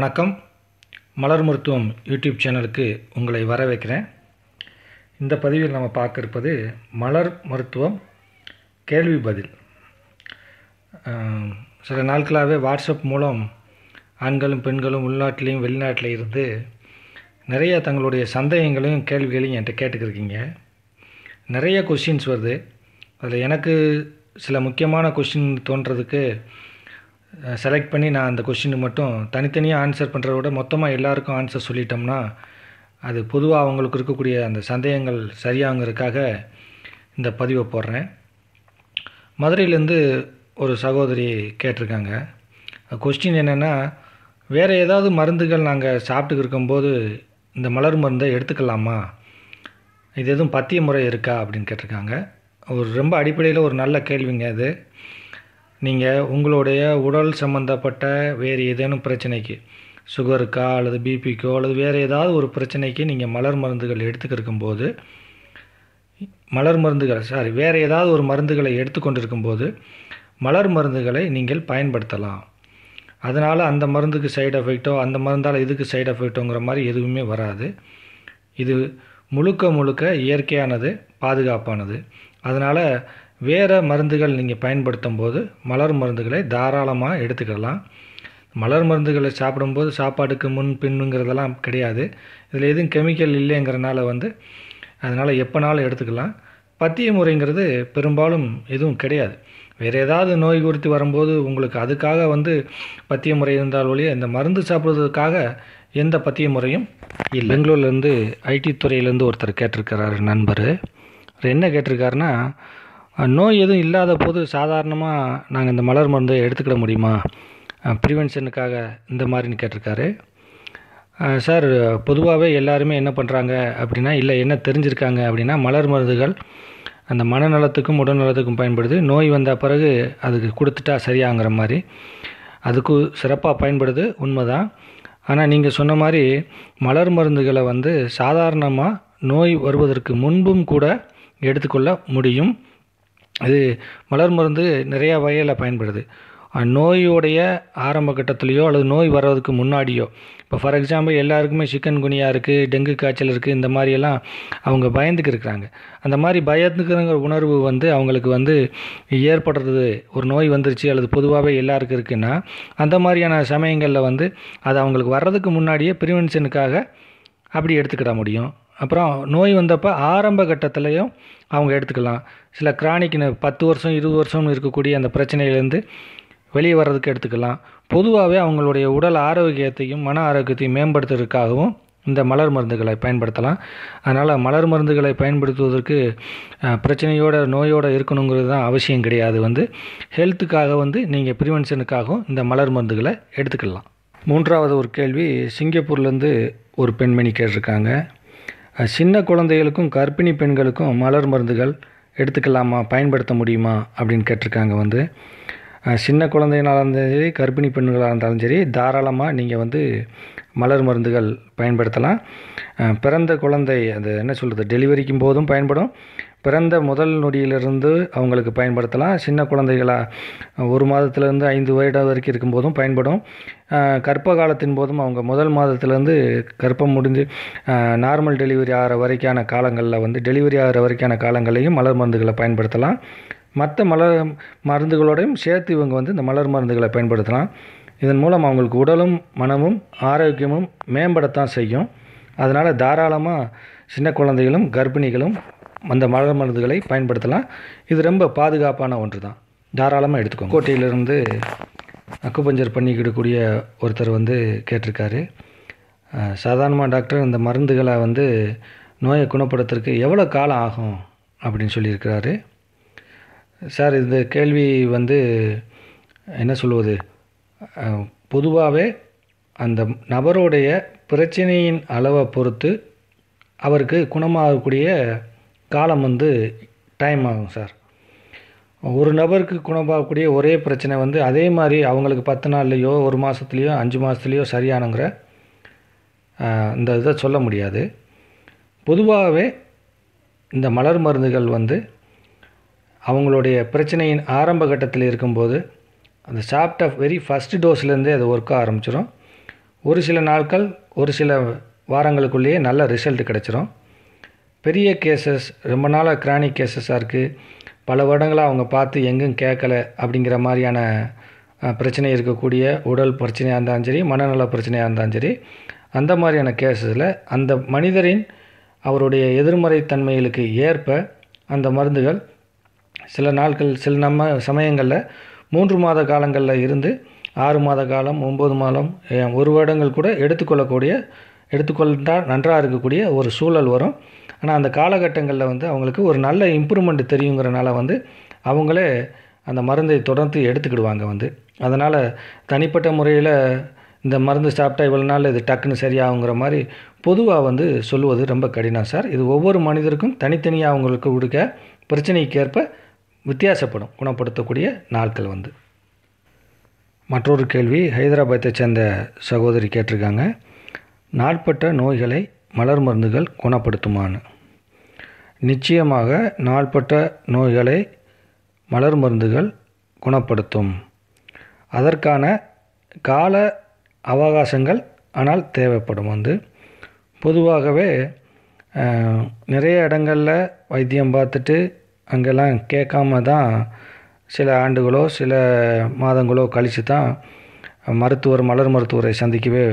வணக்கம் மலர் மருத்துவம் யூடியூப் சேனலுக்கு உங்களை வரவேற்கிறேன் இந்த பதிவில் நம்ம பார்க்க இருப்பது மலர் மருத்துவம் கேள்வி பதில் சில நாட்களாகவே வாட்ஸ்அப் மூலம் ஆண்களும் பெண்களும் உள்நாட்டிலையும் வெளிநாட்டில் இருந்து நிறைய தங்களுடைய சந்தேகங்களையும் கேள்விகளையும் என்கிட்ட கேட்டுக்கிருக்கீங்க நிறைய கொஷின்ஸ் வருது அதில் எனக்கு சில முக்கியமான கொஷின் தோன்றதுக்கு செலக்ட் பண்ணி நான் அந்த கொஷினை மட்டும் தனித்தனியாக ஆன்சர் பண்ணுறத விட மொத்தமாக எல்லாருக்கும் ஆன்சர் சொல்லிட்டோம்னா அது பொதுவாக அவங்களுக்கு இருக்கக்கூடிய அந்த சந்தேகங்கள் சரியாகிறதுக்காக இந்த பதிவை போடுறேன் மதுரையிலேருந்து ஒரு சகோதரி கேட்டிருக்காங்க கொஸ்டின் என்னென்னா வேறு ஏதாவது மருந்துகள் நாங்கள் சாப்பிட்டுக்கு இருக்கும்போது இந்த மலர் மருந்தை எடுத்துக்கலாமா இது எதுவும் பத்திய முறை இருக்கா அப்படின்னு கேட்டிருக்காங்க ஒரு ரொம்ப அடிப்படையில் ஒரு நல்ல கேள்விங்க அது நீங்கள் உங்களுடைய உடல் சம்மந்தப்பட்ட வேறு ஏதேனும் பிரச்சனைக்கு சுகருக்கா அல்லது பிபிக்கோ அல்லது வேறு ஏதாவது ஒரு பிரச்சனைக்கு நீங்கள் மலர் மருந்துகள் எடுத்துக்கிருக்கும் போது மலர் மருந்துகள் சாரி வேறு ஏதாவது ஒரு மருந்துகளை எடுத்துக்கொண்டிருக்கும் போது மலர் மருந்துகளை நீங்கள் பயன்படுத்தலாம் அதனால் அந்த மருந்துக்கு சைடு எஃபெக்டோ அந்த மருந்தால் இதுக்கு சைடு எஃபெக்டோங்கிற மாதிரி எதுவுமே வராது இது முழுக்க முழுக்க இயற்கையானது பாதுகாப்பானது அதனால் வேறு மருந்துகள் நீங்கள் பயன்படுத்தும் போது மலர் மருந்துகளை தாராளமாக எடுத்துக்கலாம் மலர் மருந்துகளை சாப்பிடும்போது சாப்பாடுக்கு முன் பின்னுங்கிறதெல்லாம் கிடையாது இதில் எதுவும் கெமிக்கல் இல்லைங்கிறனால வந்து அதனால் எப்போனாலும் எடுத்துக்கலாம் பத்திய முறைங்கிறது பெரும்பாலும் எதுவும் கிடையாது வேறு ஏதாவது நோய் குறித்து வரும்போது உங்களுக்கு அதுக்காக வந்து பத்திய முறை இருந்தால் ஒழிய இந்த மருந்து சாப்பிட்றதுக்காக எந்த பத்திய முறையும் இல்லை பெங்களூர்லேருந்து ஐடி துறையிலேருந்து ஒருத்தர் கேட்டிருக்கிறாரு நண்பர் என்ன கேட்டிருக்காருன்னா நோய் எதுவும் இல்லாத போது சாதாரணமாக நாங்கள் இந்த மலர் மருந்தை எடுத்துக்கிட முடியுமா ப்ரிவென்ஷனுக்காக இந்த மாதிரின்னு கேட்டிருக்காரு சார் பொதுவாகவே எல்லாருமே என்ன பண்ணுறாங்க அப்படின்னா இல்லை என்ன தெரிஞ்சிருக்காங்க அப்படின்னா மலர் மருந்துகள் அந்த மனநலத்துக்கும் உடல் நலத்துக்கும் பயன்படுது நோய் வந்த பிறகு அதுக்கு கொடுத்துட்டா சரியாங்கிற மாதிரி அதுக்கு சிறப்பாக பயன்படுது உண்மைதான் ஆனால் நீங்கள் சொன்ன மாதிரி மலர் மருந்துகளை வந்து சாதாரணமாக நோய் வருவதற்கு முன்பும் கூட எடுத்துக்கொள்ள முடியும் அது மலர் மருந்து நிறையா வகையில் பயன்படுது நோயுடைய ஆரம்ப கட்டத்துலேயோ அல்லது நோய் வர்றதுக்கு முன்னாடியோ இப்போ ஃபார் எக்ஸாம்பிள் எல்லாருக்குமே சிக்கன் குனியாக இருக்குது டெங்கு காய்ச்சல் இருக்குது இந்த மாதிரியெல்லாம் அவங்க பயந்துக்கு இருக்கிறாங்க அந்த மாதிரி பயந்துக்குங்கிற உணர்வு வந்து அவங்களுக்கு வந்து ஏற்படுறது ஒரு நோய் வந்துருச்சு அல்லது பொதுவாகவே எல்லாருக்கும் இருக்குன்னா அந்த மாதிரியான சமயங்களில் வந்து அது அவங்களுக்கு வர்றதுக்கு முன்னாடியே ப்ரிவென்ஷனுக்காக அப்படி எடுத்துக்கிட முடியும் அப்புறம் நோய் வந்தப்போ ஆரம்ப கட்டத்துலேயும் அவங்க எடுத்துக்கலாம் சில கிரானிக்னு பத்து வருஷம் இருபது வருஷம்னு இருக்கக்கூடிய அந்த பிரச்சனையிலேருந்து வெளியே வர்றதுக்கு எடுத்துக்கலாம் பொதுவாகவே அவங்களுடைய உடல் ஆரோக்கியத்தையும் மன ஆரோக்கியத்தையும் மேம்படுத்துறதுக்காகவும் இந்த மலர் மருந்துகளை பயன்படுத்தலாம் அதனால் மலர் மருந்துகளை பயன்படுத்துவதற்கு பிரச்சனையோட நோயோடு இருக்கணுங்கிறது தான் அவசியம் கிடையாது வந்து ஹெல்த்துக்காக வந்து நீங்கள் ப்ரிவென்ஷனுக்காகவும் இந்த மலர் மருந்துகளை எடுத்துக்கலாம் மூன்றாவது ஒரு கேள்வி சிங்கப்பூர்லேருந்து ஒரு பெண்மணி கேட்டிருக்காங்க சின்ன குழந்தைகளுக்கும் கர்ப்பிணி பெண்களுக்கும் மலர் மருந்துகள் எடுத்துக்கலாமா பயன்படுத்த முடியுமா அப்படின்னு கேட்டிருக்காங்க வந்து சின்ன குழந்தைகளாக இருந்தாலும் சரி கர்ப்பிணி பெண்களாக இருந்தாலும் சரி தாராளமாக நீங்கள் வந்து மலர் மருந்துகள் பயன்படுத்தலாம் பிறந்த குழந்தை அது என்ன சொல்கிறது டெலிவரிக்கும் போதும் பயன்படும் பிறந்த முதல் நொடியிலிருந்து அவங்களுக்கு பயன்படுத்தலாம் சின்ன குழந்தைகளாக ஒரு மாதத்துலேருந்து ஐந்து வருடம் வரைக்கும் இருக்கும்போதும் பயன்படும் கர்ப்ப காலத்தின் போதும் அவங்க முதல் மாதத்துலேருந்து கர்ப்பம் முடிஞ்சு நார்மல் டெலிவரி ஆகிற வரைக்கான காலங்களில் வந்து டெலிவரி ஆகிற வரைக்கான காலங்களையும் மலர் மருந்துகளை பயன்படுத்தலாம் மற்ற மலர் மருந்துகளோடையும் சேர்த்து இவங்க வந்து இந்த மலர் மருந்துகளை பயன்படுத்தலாம் இதன் மூலம் அவங்களுக்கு உடலும் மனமும் ஆரோக்கியமும் மேம்படத்தான் செய்யும் அதனால் தாராளமாக சின்ன குழந்தைகளும் கர்ப்பிணிகளும் அந்த மலர் மருந்துகளை பயன்படுத்தலாம் இது ரொம்ப பாதுகாப்பான ஒன்று தான் தாராளமாக எடுத்துக்கோங்க கோட்டையிலிருந்து அக்குபஞ்சர் பண்ணிக்கிடக்கூடிய ஒருத்தர் வந்து கேட்டிருக்காரு சாதாரணமாக டாக்டர் இந்த மருந்துகளை வந்து நோயை குணப்படுத்துறதுக்கு எவ்வளோ காலம் ஆகும் அப்படின்னு சொல்லியிருக்கிறாரு சார் இந்த கேள்வி வந்து என்ன சொல்லுவது பொதுவாகவே அந்த நபருடைய பிரச்சனையின் அளவை பொறுத்து அவருக்கு குணமாகக்கூடிய காலம் வந்து டைம் ஆகும் சார் ஒரு நபருக்கு குணமாகக்கூடிய ஒரே பிரச்சனை வந்து அதே மாதிரி அவங்களுக்கு பத்து நாள்லேயோ ஒரு மாதத்துலேயோ அஞ்சு மாதத்துலேயோ சரியானுங்கிற இந்த இதை சொல்ல முடியாது பொதுவாகவே இந்த மலர் மருந்துகள் வந்து அவங்களுடைய பிரச்சனையின் ஆரம்ப கட்டத்தில் இருக்கும்போது அந்த சாப்பிட்ட வெரி ஃபஸ்ட்டு டோஸ்லேருந்தே அது ஒர்க் ஆரம்பிச்சிடும் ஒரு சில நாட்கள் ஒரு சில வாரங்களுக்குள்ளேயே நல்ல ரிசல்ட் கிடச்சிரும் பெரிய கேசஸ் ரொம்ப நாளாக கிரானிக் கேசஸாக இருக்குது பல வருடங்களாக அவங்க பார்த்து எங்கும் கேட்கல அப்படிங்கிற மாதிரியான பிரச்சனை இருக்கக்கூடிய உடல் பிரச்சனையாக இருந்தாலும் சரி மனநல பிரச்சனையாக இருந்தாலும் சரி அந்த மாதிரியான கேஸஸில் அந்த மனிதரின் அவருடைய எதிர்மறை தன்மைகளுக்கு ஏற்ப அந்த மருந்துகள் சில நாட்கள் சில நம்ம சமயங்களில் மூன்று மாத காலங்களில் இருந்து ஆறு மாத காலம் ஒம்பது மாதம் ஒரு வருடங்கள் கூட எடுத்துக்கொள்ளக்கூடிய எடுத்துக்கொண்டால் நன்றாக இருக்கக்கூடிய ஒரு சூழல் வரும் ஆனால் அந்த காலகட்டங்களில் வந்து அவங்களுக்கு ஒரு நல்ல இம்ப்ரூவ்மெண்ட் தெரியுங்கிறனால வந்து அவங்களே அந்த மருந்தை தொடர்ந்து எடுத்துக்கிடுவாங்க வந்து அதனால் தனிப்பட்ட முறையில் இந்த மருந்து சாப்பிட்டா இவ்வளோ நாள் இது டக்குன்னு சரியாகுங்கிற மாதிரி பொதுவாக வந்து சொல்லுவது ரொம்ப கடினம் சார் இது ஒவ்வொரு மனிதருக்கும் தனித்தனியாக அவங்களுக்கு கொடுக்க பிரச்சனைக்கேற்ப வித்தியாசப்படும் குணப்படுத்தக்கூடிய நாட்கள் வந்து மற்றொரு கேள்வி ஹைதராபாத்தை சேர்ந்த சகோதரி கேட்டிருக்காங்க நாட்பட்ட நோய்களை மலர் மருந்துகள் குணப்படுத்துமான்னு நிச்சயமாக நாள்பட்ட நோய்களை மலர் மருந்துகள் குணப்படுத்தும் அதற்கான கால அவகாசங்கள் ஆனால் தேவைப்படும் வந்து பொதுவாகவே நிறைய இடங்களில் வைத்தியம் பார்த்துட்டு அங்கெல்லாம் கேட்காம தான் சில ஆண்டுகளோ சில மாதங்களோ கழித்து தான் மருத்துவர் மலர் மருத்துவரை சந்திக்கவே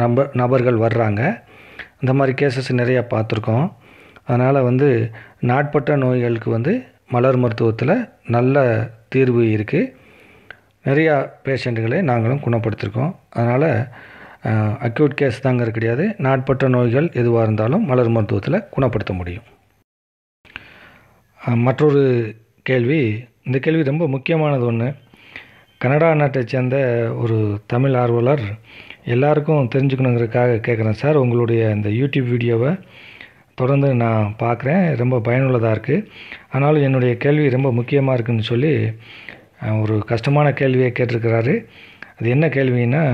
நம்ப நபர்கள் வர்றாங்க இந்த மாதிரி கேசஸ் நிறையா பார்த்துருக்கோம் அதனால் வந்து நாட்பட்ட நோய்களுக்கு வந்து மலர் மருத்துவத்தில் நல்ல தீர்வு இருக்குது நிறையா பேஷண்ட்டுகளை நாங்களும் குணப்படுத்திருக்கோம் அதனால் அக்யூட் கேஸ் தாங்கிறது கிடையாது நாட்பட்ட நோய்கள் எதுவாக இருந்தாலும் மலர் மருத்துவத்தில் குணப்படுத்த முடியும் மற்றொரு கேள்வி இந்த கேள்வி ரொம்ப முக்கியமானது ஒன்று கனடா நாட்டை சேர்ந்த ஒரு தமிழ் ஆர்வலர் எல்லாருக்கும் தெரிஞ்சுக்கணுங்கிறதுக்காக கேட்குறேன் சார் உங்களுடைய இந்த யூடியூப் வீடியோவை தொடர்ந்து நான் பார்க்குறேன் ரொம்ப பயனுள்ளதாக இருக்குது ஆனாலும் என்னுடைய கேள்வி ரொம்ப முக்கியமாக இருக்குதுன்னு சொல்லி ஒரு கஷ்டமான கேள்வியை கேட்டிருக்கிறாரு அது என்ன கேள்வின்னா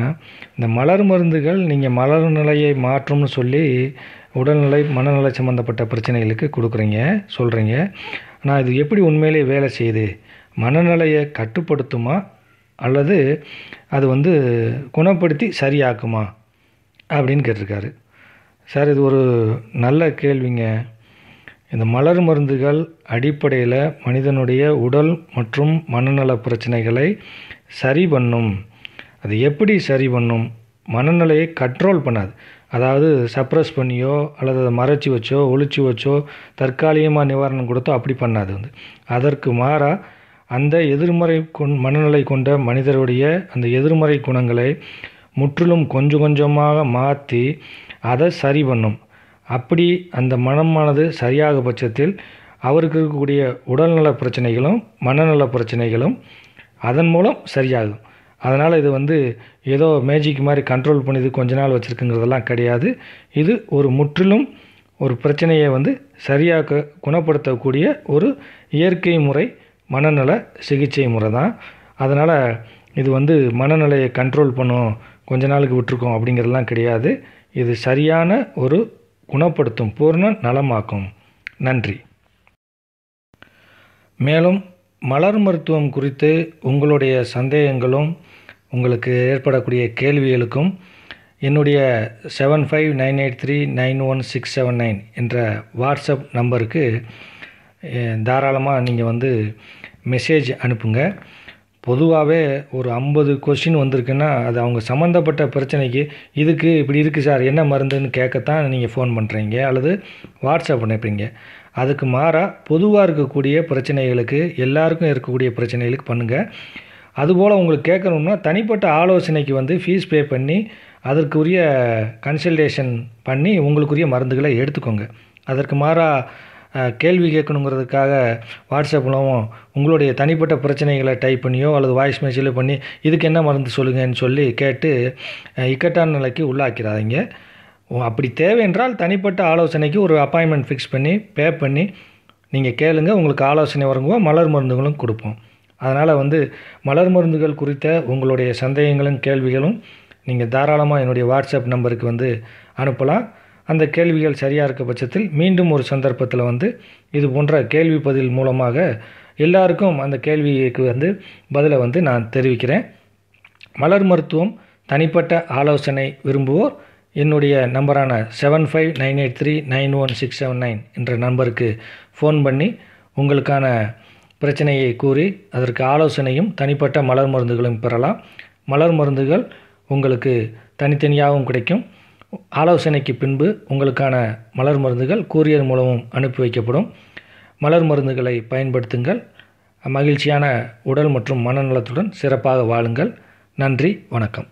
இந்த மலர் மருந்துகள் நீங்கள் மலர் நிலையை மாற்றும்னு சொல்லி உடல்நிலை மனநல சம்மந்தப்பட்ட பிரச்சனைகளுக்கு கொடுக்குறீங்க சொல்கிறீங்க ஆனால் இது எப்படி உண்மையிலே வேலை செய்யுது மனநிலையை கட்டுப்படுத்துமா அல்லது அது வந்து குணப்படுத்தி சரியாக்குமா அப்படின்னு கேட்டிருக்காரு சார் இது ஒரு நல்ல கேள்விங்க இந்த மலர் மருந்துகள் அடிப்படையில் மனிதனுடைய உடல் மற்றும் மனநல பிரச்சனைகளை சரி பண்ணும் அது எப்படி சரி பண்ணும் மனநிலையை கண்ட்ரோல் பண்ணாது அதாவது சப்ரஸ் பண்ணியோ அல்லது அதை மறைச்சி வச்சோ ஒழிச்சு வச்சோ தற்காலிகமாக நிவாரணம் கொடுத்தோ அப்படி பண்ணாது வந்து அதற்கு மாறாக அந்த எதிர்மறை கொண் மனநிலை கொண்ட மனிதருடைய அந்த எதிர்மறை குணங்களை முற்றிலும் கொஞ்சம் கொஞ்சமாக மாற்றி அதை சரி பண்ணும் அப்படி அந்த மனமானது சரியாக பட்சத்தில் அவருக்கு இருக்கக்கூடிய உடல்நல பிரச்சனைகளும் மனநல பிரச்சனைகளும் அதன் மூலம் சரியாகும் அதனால் இது வந்து ஏதோ மேஜிக் மாதிரி கண்ட்ரோல் பண்ணி இது கொஞ்ச நாள் வச்சுருக்குங்கிறதெல்லாம் கிடையாது இது ஒரு முற்றிலும் ஒரு பிரச்சனையை வந்து சரியாக குணப்படுத்தக்கூடிய ஒரு இயற்கை முறை மனநல சிகிச்சை முறை தான் அதனால் இது வந்து மனநிலையை கண்ட்ரோல் பண்ணும் கொஞ்ச நாளுக்கு விட்டுருக்கோம் அப்படிங்கிறதெல்லாம் கிடையாது இது சரியான ஒரு குணப்படுத்தும் பூர்ண நலமாக்கும் நன்றி மேலும் மலர் மருத்துவம் குறித்து உங்களுடைய சந்தேகங்களும் உங்களுக்கு ஏற்படக்கூடிய கேள்விகளுக்கும் என்னுடைய seven five nine eight three nine one six seven nine என்ற வாட்ஸ்அப் நம்பருக்கு தாராளமாக நீங்கள் வந்து மெசேஜ் அனுப்புங்க பொதுவாகவே ஒரு ஐம்பது கொஷின் வந்திருக்குன்னா அது அவங்க சம்மந்தப்பட்ட பிரச்சனைக்கு இதுக்கு இப்படி இருக்குது சார் என்ன மருந்துன்னு கேட்கத்தான் நீங்கள் ஃபோன் பண்ணுறீங்க அல்லது வாட்ஸ்அப் அனுப்புறீங்க அதுக்கு மாறாக பொதுவாக இருக்கக்கூடிய பிரச்சனைகளுக்கு எல்லாருக்கும் இருக்கக்கூடிய பிரச்சனைகளுக்கு பண்ணுங்கள் அதுபோல் உங்களுக்கு கேட்கணும்னா தனிப்பட்ட ஆலோசனைக்கு வந்து ஃபீஸ் பே பண்ணி அதற்குரிய கன்சல்டேஷன் பண்ணி உங்களுக்குரிய மருந்துகளை எடுத்துக்கோங்க அதற்கு மாறாக கேள்வி கேட்கணுங்கிறதுக்காக வாட்ஸ்அப் மூலமும் உங்களுடைய தனிப்பட்ட பிரச்சனைகளை டைப் பண்ணியோ அல்லது வாய்ஸ் மெசேஜில் பண்ணி இதுக்கு என்ன மருந்து சொல்லுங்கன்னு சொல்லி கேட்டு இக்கட்டான நிலைக்கு உள்ளாக்கிறாதீங்க அப்படி தேவை என்றால் தனிப்பட்ட ஆலோசனைக்கு ஒரு அப்பாயின்மெண்ட் ஃபிக்ஸ் பண்ணி பே பண்ணி நீங்கள் கேளுங்கள் உங்களுக்கு ஆலோசனை வழங்குவோம் மலர் மருந்துகளும் கொடுப்போம் அதனால் வந்து மலர் மருந்துகள் குறித்த உங்களுடைய சந்தேகங்களும் கேள்விகளும் நீங்கள் தாராளமாக என்னுடைய வாட்ஸ்அப் நம்பருக்கு வந்து அனுப்பலாம் அந்த கேள்விகள் சரியாக இருக்க பட்சத்தில் மீண்டும் ஒரு சந்தர்ப்பத்தில் வந்து இது போன்ற கேள்வி பதில் மூலமாக எல்லாருக்கும் அந்த கேள்விக்கு வந்து பதிலை வந்து நான் தெரிவிக்கிறேன் மலர் மருத்துவம் தனிப்பட்ட ஆலோசனை விரும்புவோர் என்னுடைய நம்பரான seven five nine eight three nine one six seven nine என்ற நம்பருக்கு ஃபோன் பண்ணி உங்களுக்கான பிரச்சனையை கூறி அதற்கு ஆலோசனையும் தனிப்பட்ட மலர் மருந்துகளும் பெறலாம் மலர் மருந்துகள் உங்களுக்கு தனித்தனியாகவும் கிடைக்கும் ஆலோசனைக்கு பின்பு உங்களுக்கான மலர் மருந்துகள் கூரியர் மூலமும் அனுப்பி வைக்கப்படும் மலர் மருந்துகளை பயன்படுத்துங்கள் மகிழ்ச்சியான உடல் மற்றும் மனநலத்துடன் சிறப்பாக வாழுங்கள் நன்றி வணக்கம்